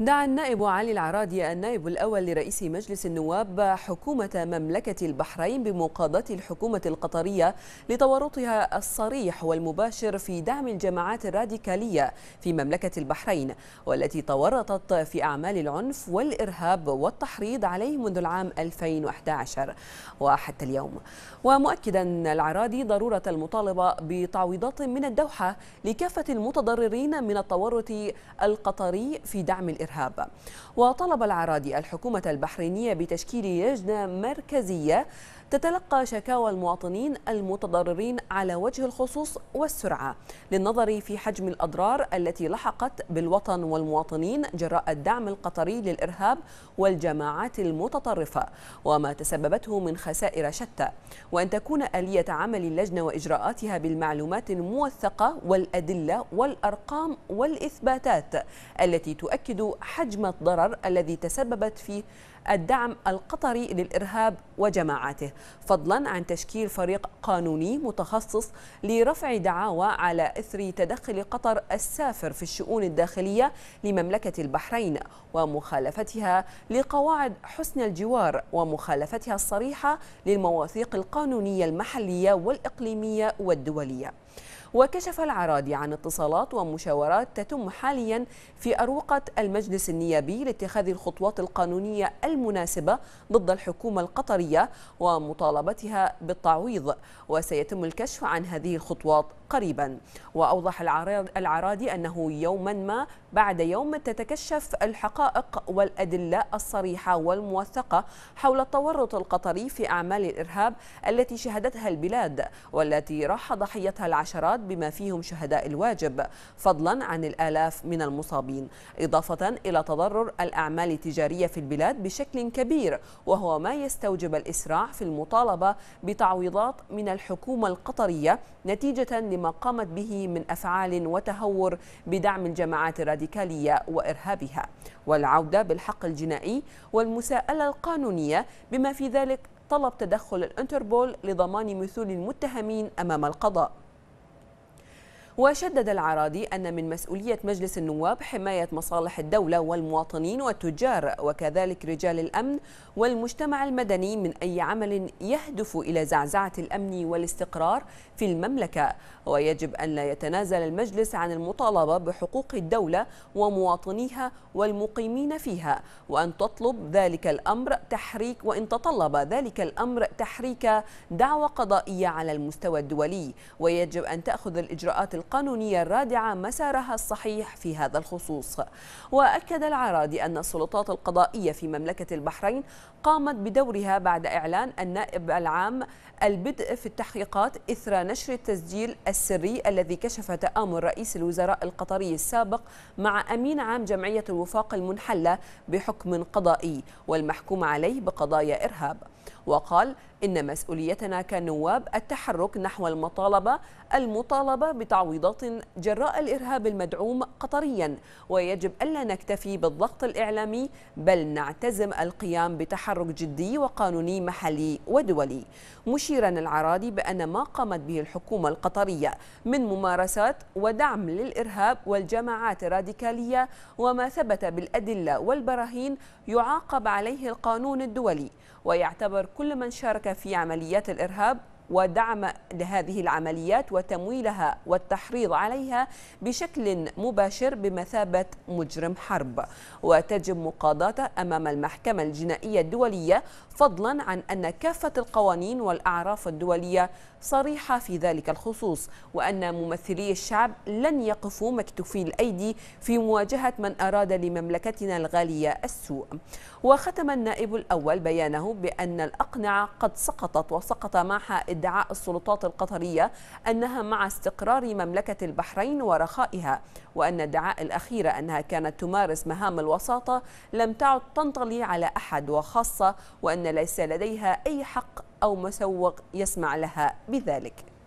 دعا النائب علي العراضي النائب الأول لرئيس مجلس النواب حكومة مملكة البحرين بمقاضاة الحكومة القطرية لتورطها الصريح والمباشر في دعم الجماعات الراديكالية في مملكة البحرين والتي تورطت في أعمال العنف والإرهاب والتحريض عليه منذ العام 2011 وحتى اليوم ومؤكدا العراضي ضرورة المطالبة بتعويضات من الدوحة لكافة المتضررين من التورط القطري في دعم الإرهاب الإرهاب وطلب العراضي الحكومة البحرينية بتشكيل لجنة مركزية تتلقى شكاوى المواطنين المتضررين على وجه الخصوص والسرعة للنظر في حجم الأضرار التي لحقت بالوطن والمواطنين جراء الدعم القطري للإرهاب والجماعات المتطرفة وما تسببته من خسائر شتى وأن تكون آلية عمل اللجنة وإجراءاتها بالمعلومات الموثقة والأدلة والأرقام والإثباتات التي تؤكد حجم الضرر الذي تسببت فيه الدعم القطري للإرهاب وجماعاته فضلا عن تشكيل فريق قانوني متخصص لرفع دعاوى على إثر تدخل قطر السافر في الشؤون الداخلية لمملكة البحرين ومخالفتها لقواعد حسن الجوار ومخالفتها الصريحة للمواثيق القانونية المحلية والإقليمية والدولية وكشف العرادي عن اتصالات ومشاورات تتم حاليا في أروقة المجلس النيابي لاتخاذ الخطوات القانونية المناسبة ضد الحكومة القطرية ومطالبتها بالتعويض وسيتم الكشف عن هذه الخطوات قريبا وأوضح العرادي أنه يوما ما بعد يوم تتكشف الحقائق والأدلة الصريحة والموثقة حول التورط القطري في أعمال الإرهاب التي شهدتها البلاد والتي راح ضحيتها العشرات الأمراض بما فيهم شهداء الواجب فضلا عن الآلاف من المصابين إضافة إلى تضرر الأعمال التجارية في البلاد بشكل كبير وهو ما يستوجب الإسراع في المطالبة بتعويضات من الحكومة القطرية نتيجة لما قامت به من أفعال وتهور بدعم الجماعات الراديكالية وإرهابها والعودة بالحق الجنائي والمساءلة القانونية بما في ذلك طلب تدخل الانتربول لضمان مثول المتهمين أمام القضاء وشدد العراضي أن من مسؤولية مجلس النواب حماية مصالح الدولة والمواطنين والتجار وكذلك رجال الأمن والمجتمع المدني من أي عمل يهدف إلى زعزعة الأمن والاستقرار في المملكة ويجب أن لا يتنازل المجلس عن المطالبة بحقوق الدولة ومواطنيها والمقيمين فيها وأن تطلب ذلك الأمر تحريك وإن تطلب ذلك الأمر تحريك دعوى قضائية على المستوى الدولي ويجب أن تأخذ الإجراءات القانونية الرادعة مسارها الصحيح في هذا الخصوص وأكد العراضي أن السلطات القضائية في مملكة البحرين قامت بدورها بعد إعلان النائب العام البدء في التحقيقات إثر نشر التسجيل السري الذي كشف تآمر رئيس الوزراء القطري السابق مع أمين عام جمعية الوفاق المنحلة بحكم قضائي والمحكوم عليه بقضايا إرهاب وقال إن مسؤوليتنا كنواب التحرك نحو المطالبة المطالبة بتعويضات جراء الإرهاب المدعوم قطريا ويجب ألا نكتفي بالضغط الإعلامي بل نعتزم القيام بتحرك جدي وقانوني محلي ودولي مشيرا العراضي بأن ما قامت به الحكومة القطرية من ممارسات ودعم للإرهاب والجماعات الراديكالية وما ثبت بالأدلة والبراهين يعاقب عليه القانون الدولي ويعتبر كل من شارك في عمليات الارهاب ودعم لهذه العمليات وتمويلها والتحريض عليها بشكل مباشر بمثابة مجرم حرب وتجب مقاضاته أمام المحكمة الجنائية الدولية فضلا عن أن كافة القوانين والأعراف الدولية صريحة في ذلك الخصوص وأن ممثلي الشعب لن يقفوا مكتوفي الأيدي في مواجهة من أراد لمملكتنا الغالية السوء وختم النائب الأول بيانه بأن الأقنعة قد سقطت وسقط معها ادعاء السلطات القطرية أنها مع استقرار مملكة البحرين ورخائها وأن الادعاء الأخير أنها كانت تمارس مهام الوساطة لم تعد تنطلي على أحد وخاصة وأن ليس لديها أي حق أو مسوق يسمع لها بذلك